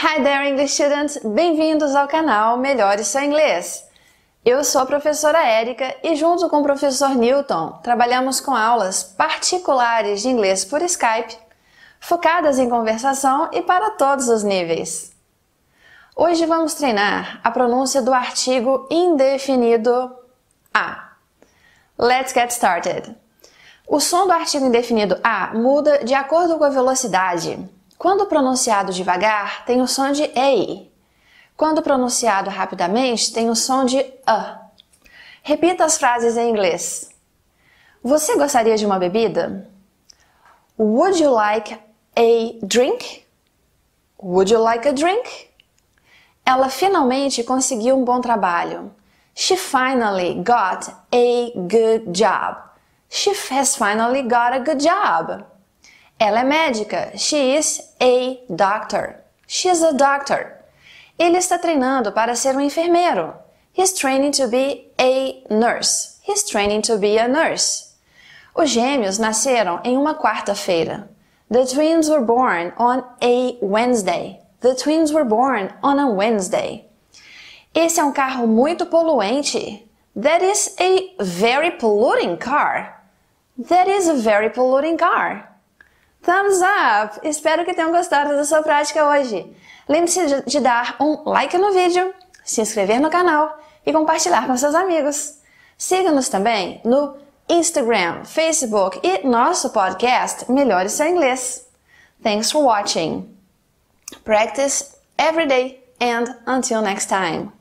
Hi there, English students! Bem-vindos ao canal Melhore Seu Inglês! Eu sou a professora Érica e, junto com o professor Newton, trabalhamos com aulas particulares de inglês por Skype, focadas em conversação e para todos os níveis. Hoje vamos treinar a pronúncia do artigo indefinido A. Let's get started! O som do artigo indefinido A muda de acordo com a velocidade quando pronunciado devagar, tem o som de ei. Quando pronunciado rapidamente, tem o som de a. Repita as frases em inglês. Você gostaria de uma bebida? Would you like a drink? Would you like a drink? Ela finalmente conseguiu um bom trabalho. She finally got a good job. She has finally got a good job. Ela é médica. She is a doctor. She's a doctor. Ele está treinando para ser um enfermeiro. He's training to be a nurse. He's training to be a nurse. Os gêmeos nasceram em uma quarta-feira. The twins were born on a Wednesday. The twins were born on a Wednesday. Esse é um carro muito poluente. That is a very polluting car. That is a very polluting car. Thumbs up! Espero que tenham gostado da sua prática hoje. Lembre-se de dar um like no vídeo, se inscrever no canal e compartilhar com seus amigos. Siga-nos também no Instagram, Facebook e nosso podcast Melhore Seu Inglês. Thanks for watching. Practice every day and until next time.